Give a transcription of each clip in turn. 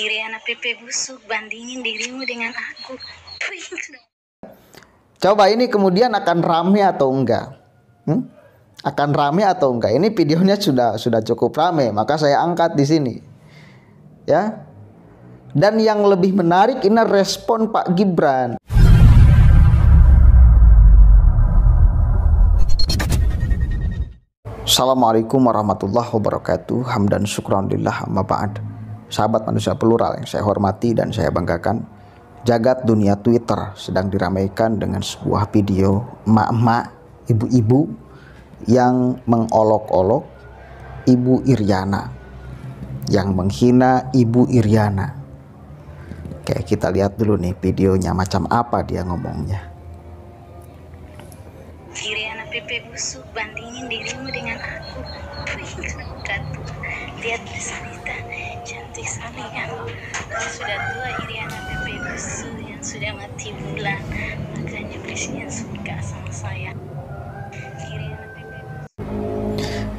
kiri anak busuk, bandingin dirimu dengan aku. Coba ini kemudian akan rame atau enggak? Hmm? Akan rame atau enggak? Ini videonya sudah sudah cukup rame, maka saya angkat di sini. Ya. Dan yang lebih menarik ini respon Pak Gibran. Assalamualaikum warahmatullahi wabarakatuh. Hamdan syukur alhamdulillah amma ba'd sahabat manusia plural yang saya hormati dan saya banggakan, jagat dunia Twitter sedang diramaikan dengan sebuah video emak-emak, ibu-ibu yang mengolok-olok Ibu Iryana yang menghina Ibu Iryana. Oke, kita lihat dulu nih videonya macam apa dia ngomongnya. Iryana Pepe busuk, bandingin dirimu dengan aku. Lihat Sanita, cantik sekali kan kalau sudah tua Iriana Pepe Busu yang sudah mati bulan makanya presiden suka sama saya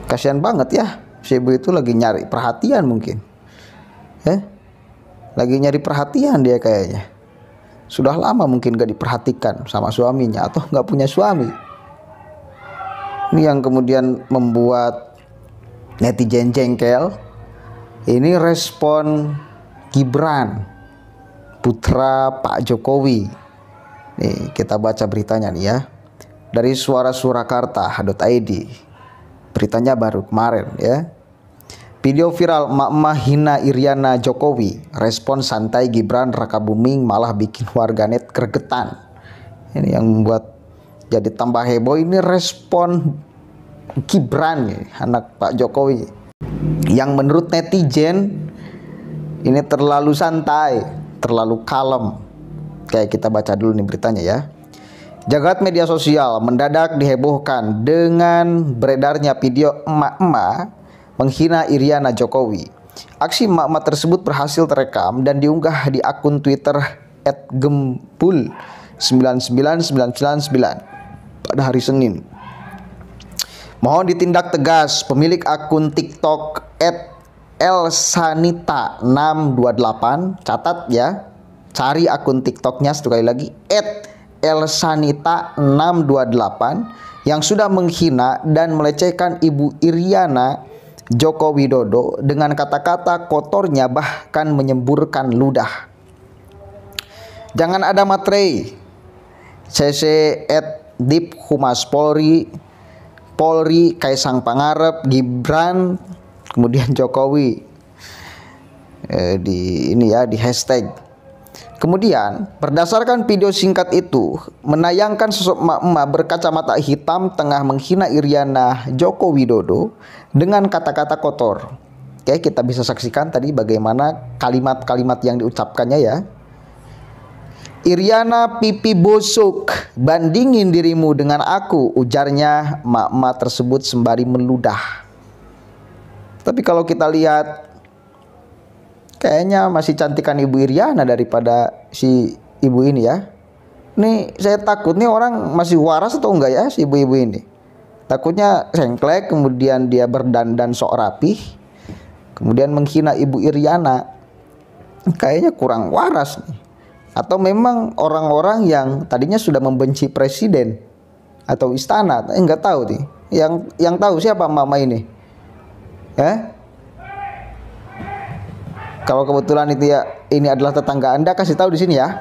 kasihan banget ya si ibu itu lagi nyari perhatian mungkin eh lagi nyari perhatian dia kayaknya sudah lama mungkin gak diperhatikan sama suaminya atau nggak punya suami ini yang kemudian membuat netizen jengkel ini respon Gibran putra Pak Jokowi. Nih, kita baca beritanya nih ya. Dari suara Surakarta. surakarta.id. Beritanya baru kemarin ya. Video viral emak-emak hina Iriana Jokowi, respon santai Gibran raka Buming malah bikin warganet kergetan. Ini yang membuat jadi tambah heboh ini respon Gibran nih, anak Pak Jokowi yang menurut netizen ini terlalu santai, terlalu kalem. Kayak kita baca dulu nih beritanya ya. Jagat media sosial mendadak dihebohkan dengan beredarnya video emak-emak menghina Iriana Jokowi. Aksi emak-emak tersebut berhasil terekam dan diunggah di akun Twitter @gempul 99999 pada hari Senin. Mohon ditindak tegas pemilik akun TikTok @elsanita628. Catat ya. Cari akun TikToknya sekali lagi @elsanita628 yang sudah menghina dan melecehkan Ibu Iriana Joko Widodo dengan kata-kata kotornya bahkan menyemburkan ludah. Jangan ada materi. CC at Deep Humas Polri Polri, Kaisang Pangarep, Gibran, kemudian Jokowi eh, di ini ya di hashtag. Kemudian berdasarkan video singkat itu menayangkan sosok emak-emak berkacamata hitam tengah menghina Iriana Joko Widodo dengan kata-kata kotor. Oke, kita bisa saksikan tadi bagaimana kalimat-kalimat yang diucapkannya ya. Iriana pipi busuk, bandingin dirimu dengan aku, ujarnya mak-mak tersebut sembari meludah. Tapi kalau kita lihat, kayaknya masih cantikan ibu Iriana daripada si ibu ini ya. Nih saya takut nih orang masih waras atau enggak ya si ibu-ibu ini. Takutnya sengklek, kemudian dia berdandan sok rapih, kemudian menghina ibu Iriana. Kayaknya kurang waras nih atau memang orang-orang yang tadinya sudah membenci presiden atau istana eh, tahu nih yang yang tahu siapa mama ini ya kalau kebetulan itu ya ini adalah tetangga anda kasih tahu di sini ya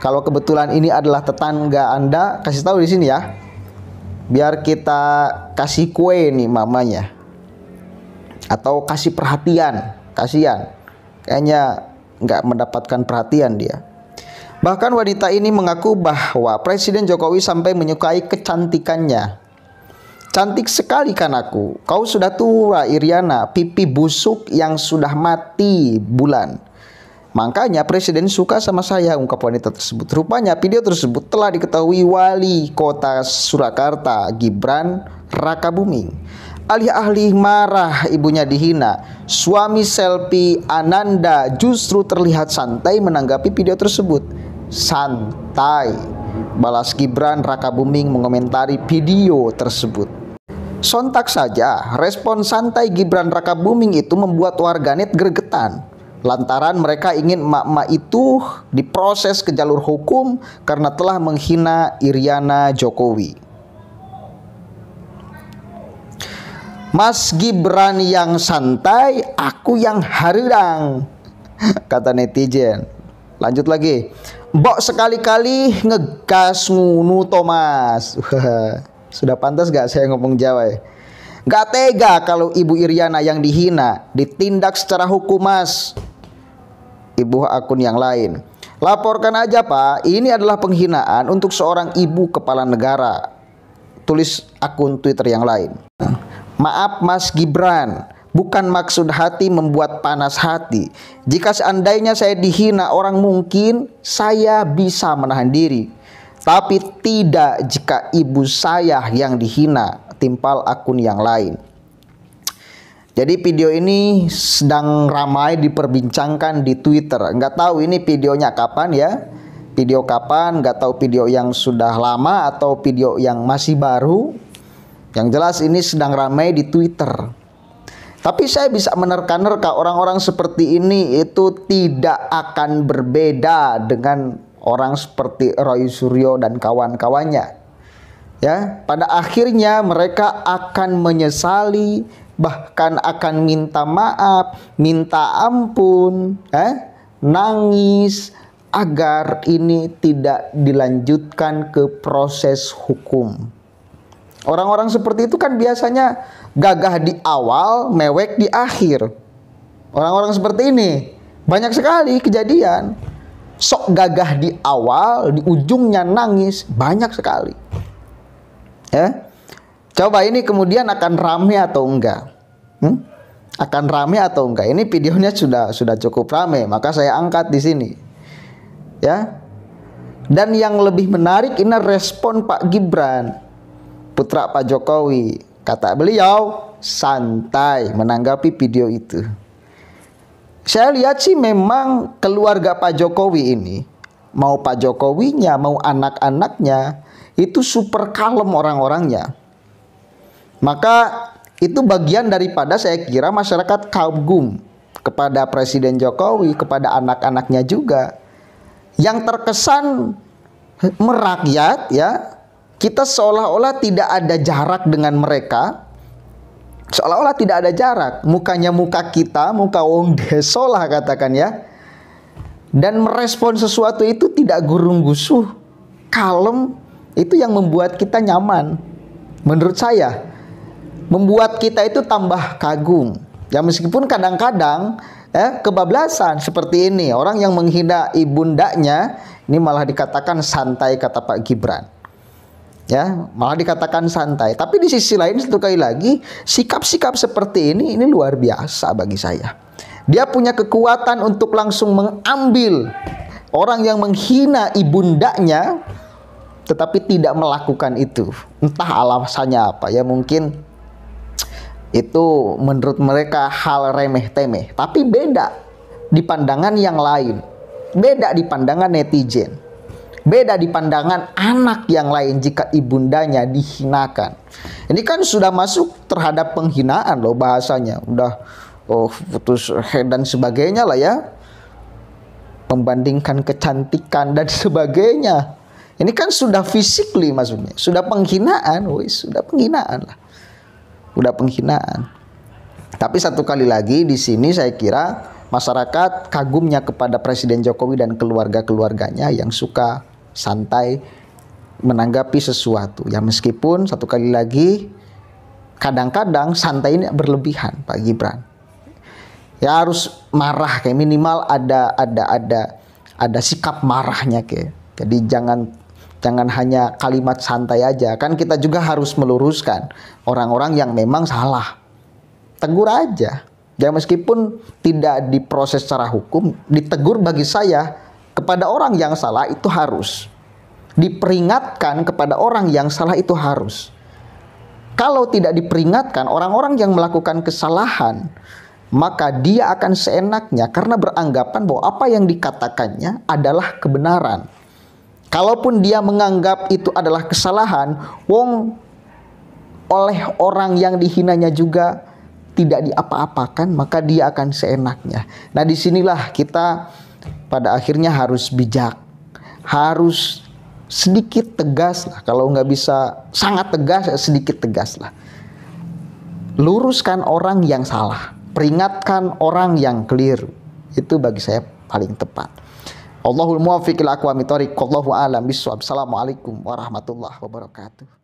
kalau kebetulan ini adalah tetangga anda kasih tahu di sini ya biar kita kasih kue nih mamanya atau kasih perhatian kasihan kayaknya nggak mendapatkan perhatian dia Bahkan wanita ini mengaku bahwa Presiden Jokowi sampai menyukai kecantikannya. Cantik sekali kan aku. Kau sudah tua, Iriana. Pipi busuk yang sudah mati bulan. Makanya presiden suka sama saya ungkap wanita tersebut. Rupanya video tersebut telah diketahui wali kota Surakarta Gibran Rakabuming. alih ahli marah ibunya dihina, suami selfie Ananda justru terlihat santai menanggapi video tersebut santai. Balas Gibran Raka Buming mengomentari video tersebut. Sontak saja, respon santai Gibran Raka Buming itu membuat warganet gregetan. Lantaran mereka ingin emak-emak itu diproses ke jalur hukum karena telah menghina Iriana Jokowi. Mas Gibran yang santai, aku yang harudang, kata netizen. Lanjut lagi. Mbok sekali-kali ngegas ngunu Thomas. Sudah pantas gak saya ngomong Jawa ya? Gak tega kalau Ibu Iriana yang dihina ditindak secara hukum mas. Ibu akun yang lain. Laporkan aja pak, ini adalah penghinaan untuk seorang ibu kepala negara. Tulis akun Twitter yang lain. Maaf Mas Gibran, Bukan maksud hati membuat panas hati. Jika seandainya saya dihina orang mungkin saya bisa menahan diri. Tapi tidak jika ibu saya yang dihina timpal akun yang lain. Jadi video ini sedang ramai diperbincangkan di Twitter. Enggak tahu ini videonya kapan ya. Video kapan, Enggak tahu video yang sudah lama atau video yang masih baru. Yang jelas ini sedang ramai di Twitter. Tapi saya bisa menerka-nerka orang-orang seperti ini itu tidak akan berbeda dengan orang seperti Roy Suryo dan kawan-kawannya. Ya, pada akhirnya mereka akan menyesali, bahkan akan minta maaf, minta ampun, eh, nangis agar ini tidak dilanjutkan ke proses hukum. Orang-orang seperti itu kan biasanya gagah di awal, mewek di akhir. Orang-orang seperti ini banyak sekali kejadian. Sok gagah di awal, di ujungnya nangis, banyak sekali. Ya. Coba ini kemudian akan rame atau enggak? Hmm? Akan rame atau enggak? Ini videonya sudah sudah cukup rame, maka saya angkat di sini. Ya. Dan yang lebih menarik ini respon Pak Gibran putra Pak Jokowi. Kata beliau santai menanggapi video itu. Saya lihat sih memang keluarga Pak Jokowi ini, mau Pak Jokowinya, mau anak-anaknya, itu super kalem orang-orangnya. Maka itu bagian daripada saya kira masyarakat kagum kepada Presiden Jokowi, kepada anak-anaknya juga yang terkesan merakyat ya kita seolah-olah tidak ada jarak dengan mereka. Seolah-olah tidak ada jarak. Mukanya muka kita, muka wong deso lah katakan ya. Dan merespon sesuatu itu tidak gurung gusuh. Kalem itu yang membuat kita nyaman. Menurut saya, membuat kita itu tambah kagum. Ya meskipun kadang-kadang eh, kebablasan seperti ini orang yang menghina ibundanya ini malah dikatakan santai kata Pak Gibran ya malah dikatakan santai tapi di sisi lain satu kali lagi sikap-sikap seperti ini ini luar biasa bagi saya dia punya kekuatan untuk langsung mengambil orang yang menghina ibundanya tetapi tidak melakukan itu entah alasannya apa ya mungkin itu menurut mereka hal remeh temeh tapi beda di pandangan yang lain beda di pandangan netizen beda di pandangan anak yang lain jika ibundanya dihinakan. Ini kan sudah masuk terhadap penghinaan loh bahasanya. Udah oh putus head dan sebagainya lah ya. Membandingkan kecantikan dan sebagainya. Ini kan sudah fisik maksudnya, sudah penghinaan, woi, sudah penghinaan lah. Udah penghinaan. Tapi satu kali lagi di sini saya kira masyarakat kagumnya kepada Presiden Jokowi dan keluarga-keluarganya yang suka santai menanggapi sesuatu. Ya meskipun satu kali lagi kadang-kadang santai ini berlebihan Pak Gibran. Ya harus marah kayak minimal ada ada ada ada sikap marahnya kayak. Jadi jangan jangan hanya kalimat santai aja kan kita juga harus meluruskan orang-orang yang memang salah tegur aja ya meskipun tidak diproses secara hukum ditegur bagi saya kepada orang yang salah itu harus. Diperingatkan kepada orang yang salah itu harus. Kalau tidak diperingatkan orang-orang yang melakukan kesalahan, maka dia akan seenaknya karena beranggapan bahwa apa yang dikatakannya adalah kebenaran. Kalaupun dia menganggap itu adalah kesalahan, wong oleh orang yang dihinanya juga tidak diapa-apakan, maka dia akan seenaknya. Nah, disinilah kita pada akhirnya harus bijak, harus sedikit tegas lah. Kalau nggak bisa sangat tegas, ya sedikit tegas lah. Luruskan orang yang salah, peringatkan orang yang keliru. Itu bagi saya paling tepat. Allahul muwaffiq ila aqwamit Wallahu a'lam bissawab. Assalamualaikum warahmatullahi wabarakatuh.